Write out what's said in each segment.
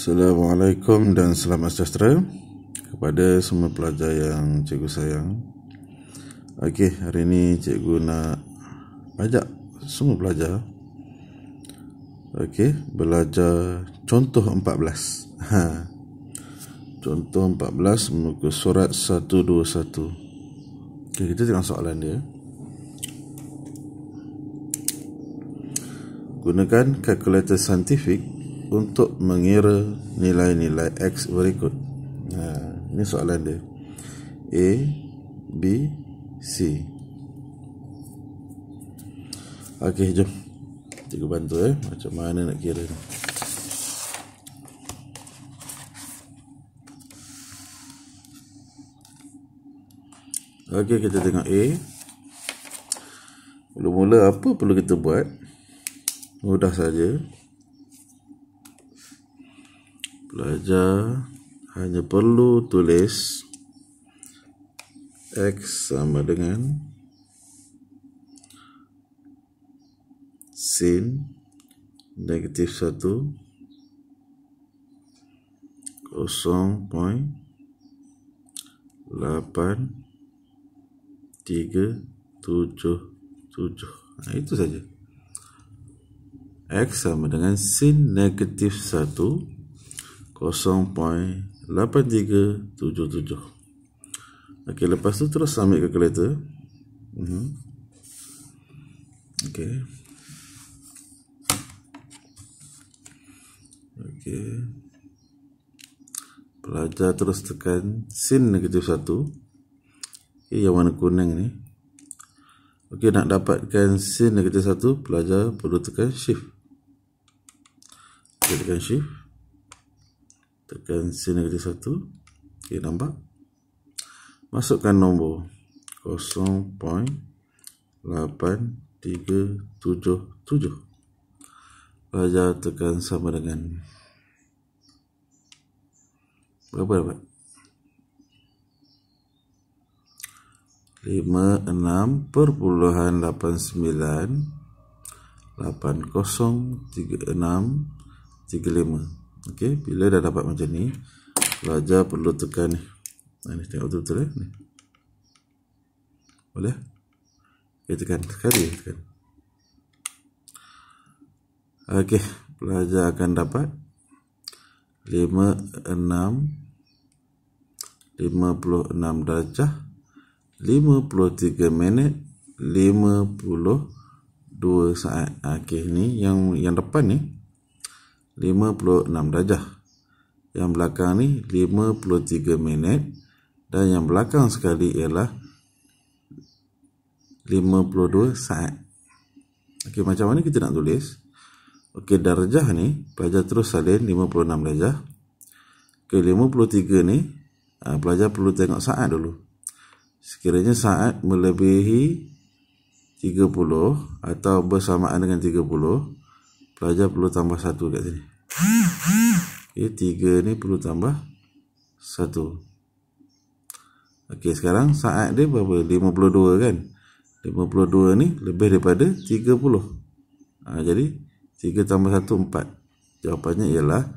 Assalamualaikum dan selamat sejahtera kepada semua pelajar yang cikgu sayang. Okey, hari ini cikgu nak ajak semua pelajar okey, belajar contoh 14. Ha. Contoh 14 muka surat 121. Okey, kita tengok soalan dia. Gunakan kalkulator saintifik untuk mengira nilai-nilai X berikut ha, Ini soalan dia A, B, C Ok, jom Cikgu bantu eh Macam mana nak kira ni Ok, kita tengok A Mula-mula apa perlu kita buat Mudah saja belajar hanya perlu tulis X sama dengan sin negatif 1 nah, 0.8377 itu saja X sama dengan sin negatif 1 0.8377 Okey, lepas tu terus submit ke kereta uh-huh. Okey Okey Pelajar terus tekan sin negatif 1 okay, Yang warna kuning ni Okey, nak dapatkan sin negatif 1 Pelajar perlu tekan shift tekan shift tekan sin negatif 1 ok nampak masukkan nombor 0.8377 belajar tekan sama dengan berapa dapat 56.8980 Okey, bila dah dapat macam ni, pelajar perlu tekan ni. Nah, ni tengok betul-betul eh. Ni. Boleh? Okay, tekan, sekali. tekan. Okey, pelajar akan dapat 5, 56 darjah 53 minit 52 saat. Ah, okey, ni yang yang depan ni. Eh. 56 darjah. Yang belakang ni 53 minit dan yang belakang sekali ialah 52 saat. Okey macam mana kita nak tulis? Okey darjah ni pelajar terus salin 56 darjah. Ke okay, 53 ni ha, pelajar perlu tengok saat dulu. Sekiranya saat melebihi 30 atau bersamaan dengan pelajar perlu tambah satu kat sini. Okey, tiga ni perlu tambah satu. Okey, sekarang saat dia berapa? 52 kan? 52 ni lebih daripada 30. Ha, jadi, 3 tambah 1, 4. Jawapannya ialah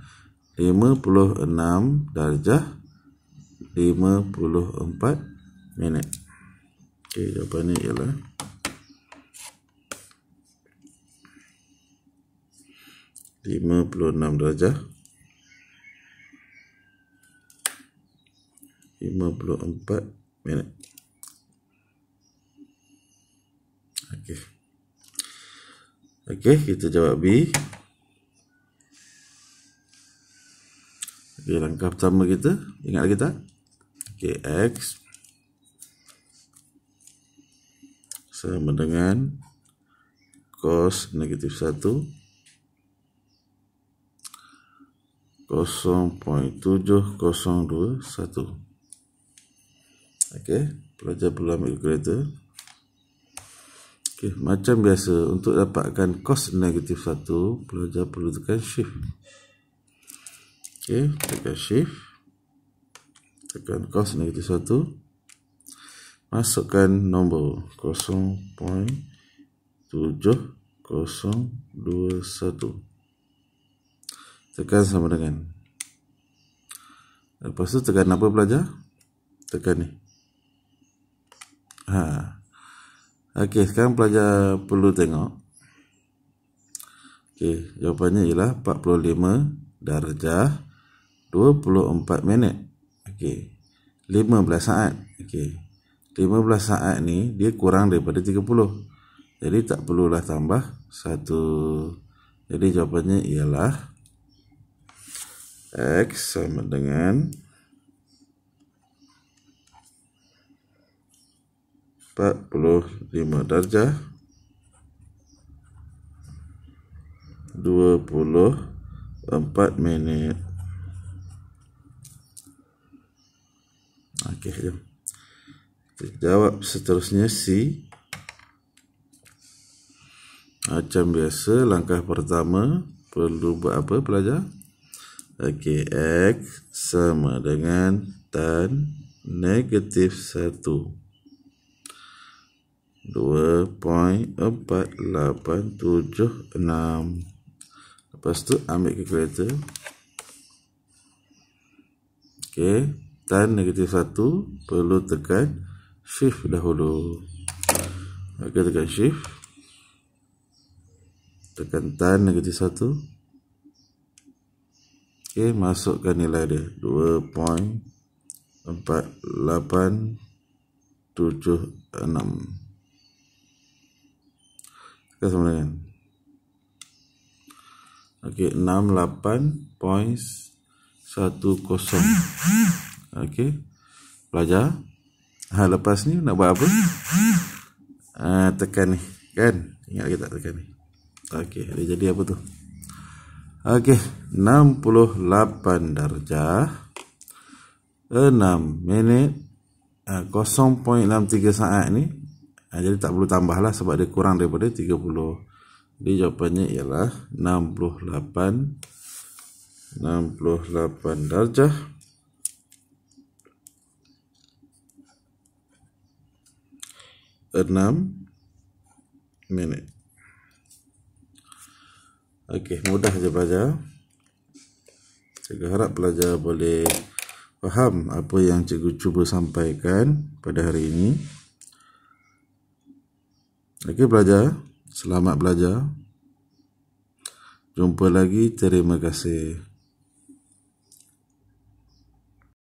56 darjah 54 minit. Okey, jawapannya ialah 56 darjah 54 minit Okey. Okey, kita jawab B. Okey, langkah pertama kita ingat lagi tak? Okey, X sama dengan cos negatif 1 0.7021 Okey, pelajar perlu ambil kereta Okey, macam biasa Untuk dapatkan kos negatif 1 Pelajar perlu tekan shift Okey, tekan shift Tekan kos negatif 1 Masukkan nombor 0.7021 0.7021 Tekan sama dengan Lepas tu tekan apa pelajar? Tekan ni ha. Ok sekarang pelajar perlu tengok Ok jawapannya ialah 45 darjah 24 minit Ok 15 saat Ok 15 saat ni dia kurang daripada 30 Jadi tak perlulah tambah satu. Jadi jawapannya ialah 15 X sama dengan 45 darjah 24 minit ok jom kita jawab seterusnya C macam biasa langkah pertama perlu buat apa pelajar Okey, X sama dengan tan negatif 1. 2.4876. Lepas tu, ambil kalkulator. Okey, tan negatif 1 perlu tekan shift dahulu. Okey, tekan shift. Tekan tan negatif 1. Okey, masukkan nilai dia 2.4876. Kita sama dengan. Okey, 68.10. Okey. Pelajar, ha, lepas ni nak buat apa? Ha, tekan ni, kan? Ingat kita tekan ni. Okey, jadi apa tu? Okey, 68 darjah 6 minit 0.63 eh, saat ni eh, Jadi tak perlu tambah lah sebab dia kurang daripada 30 Jadi jawapannya ialah 68 68 darjah enam minit Okey, mudah je pelajar. Saya harap pelajar boleh faham apa yang cikgu cuba sampaikan pada hari ini. Okey, pelajar. Selamat belajar. Jumpa lagi. Terima kasih.